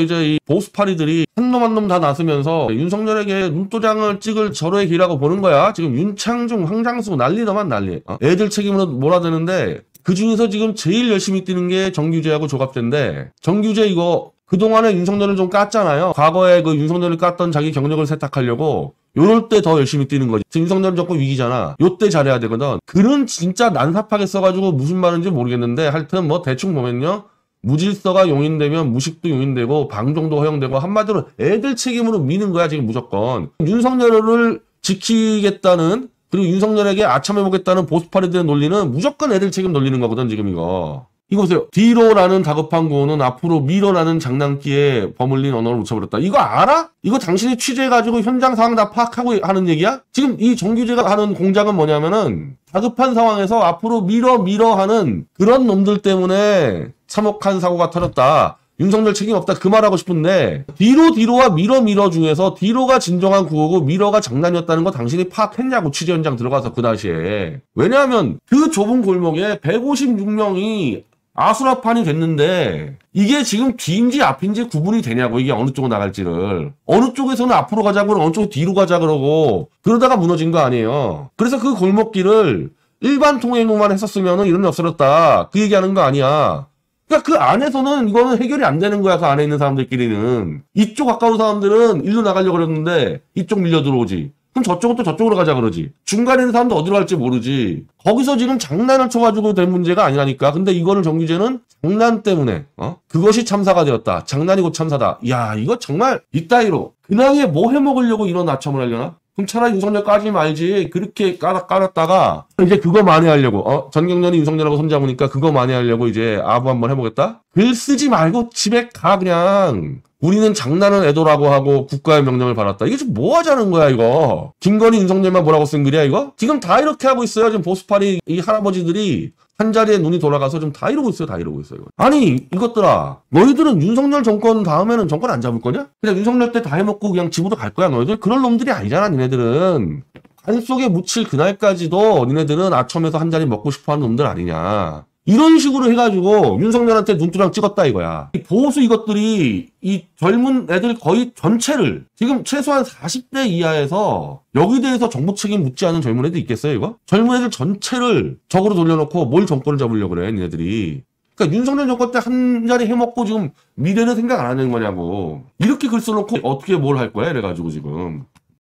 이제 이 보수파리들이 한 놈 한 놈 다 나서면서 윤석열에게 눈도장을 찍을 절호의 길이라고 보는 거야. 지금 윤창중, 황장수 난리더만 난리. 어? 애들 책임으로 몰아드는데 그 중에서 지금 제일 열심히 뛰는 게 정규제하고 조갑제인데 정규제 이거 그동안에 윤석열을 좀 깠잖아요. 과거에 그 윤석열을 깠던 자기 경력을 세탁하려고 요럴 때 더 열심히 뛰는 거지. 지금 윤석열 정권 위기잖아. 요때 잘해야 되거든. 그는 진짜 난삽하게 써가지고 무슨 말인지 모르겠는데 하여튼 뭐 대충 보면요. 무질서가 용인되면 무식도 용인되고 방종도 허용되고 한마디로 애들 책임으로 미는 거야 지금 무조건. 윤석열을 지키겠다는 그리고 윤석열에게 아첨해보겠다는 보수파리들의 논리는 무조건 애들 책임 돌리는 거거든 지금 이거. 이거 보세요. 뒤로라는 다급한 구호는 앞으로 미로라는 장난기에 버물린 언어를 묻혀버렸다. 이거 알아? 이거 당신이 취재해가지고 현장 상황 다 파악하고 하는 얘기야? 지금 이 정규제가 하는 공작은 뭐냐면은 다급한 상황에서 앞으로 밀어 밀어 하는 그런 놈들 때문에 참혹한 사고가 터졌다. 윤석열 책임 없다 그 말하고 싶은데 뒤로 뒤로와 미러 미러 중에서 뒤로가 진정한 구호고 미러가 장난이었다는 거 당신이 파악했냐고 취재 현장 들어가서 그 당시에 왜냐하면 그 좁은 골목에 156명이 아수라판이 됐는데 이게 지금 뒤인지 앞인지 구분이 되냐고 이게 어느 쪽으로 나갈지를 어느 쪽에서는 앞으로 가자 그러고 어느 쪽 뒤로 가자 그러고 그러다가 무너진 거 아니에요 그래서 그 골목길을 일반 통행로만 했었으면 이런 일 없어졌다 그 얘기하는 거 아니야 그러니까 그 안에서는 이거는 해결이 안 되는 거야 그 안에 있는 사람들끼리는 이쪽 가까운 사람들은 일로 나가려고 그랬는데 이쪽 밀려 들어오지 그럼 저쪽은 또 저쪽으로 가자 그러지. 중간에 있는 사람도 어디로 갈지 모르지. 거기서 지금 장난을 쳐가지고 된 문제가 아니라니까. 근데 이거는 정규제는 장난 때문에 어? 그것이 참사가 되었다. 장난이고 참사다. 야 이거 정말 이따위로 그나에 뭐 해먹으려고 이런 아첨을 하려나? 그럼 차라리 윤석열 까지 말지 그렇게 깔아, 깔았다가 이제 그거 만회하려고 어 전경련이 윤석열하고 손잡으니까 그거 만회하려고 이제 아부 한번 해보겠다 글 쓰지 말고 집에 가 그냥 우리는 장난은 애도라고 하고 국가의 명령을 받았다. 이게 지금 뭐 하자는 거야, 이거? 김건희, 윤석열만 뭐라고 쓴 글이야, 이거? 지금 다 이렇게 하고 있어요. 지금 보수파리 이 할아버지들이 한 자리에 눈이 돌아가서 좀다 이러고 있어요, 다 이러고 있어요. 이거. 아니, 이것들아. 너희들은 윤석열 정권 다음에는 정권 안 잡을 거냐? 그냥 윤석열 때 다 해먹고 그냥 집으로 갈 거야, 너희들? 그럴 놈들이 아니잖아, 니네들은. 간 속에 묻힐 그날까지도 니네들은 아첨에서 한 자리 먹고 싶어 하는 놈들 아니냐. 이런 식으로 해가지고 윤석열한테 눈두랑 찍었다 이거야. 보수 이것들이 이 젊은 애들 거의 전체를 지금 최소한 40대 이하에서 여기 대해서 정부 책임 묻지 않은 젊은 애들 있겠어요 이거? 젊은 애들 전체를 적으로 돌려놓고 뭘 정권을 잡으려고 그래 얘네들이. 그러니까 윤석열 정권 때한 자리 해먹고 지금 미래는 생각 안 하는 거냐고. 이렇게 글 써놓고 어떻게 뭘 할 거야 이래가지고 지금.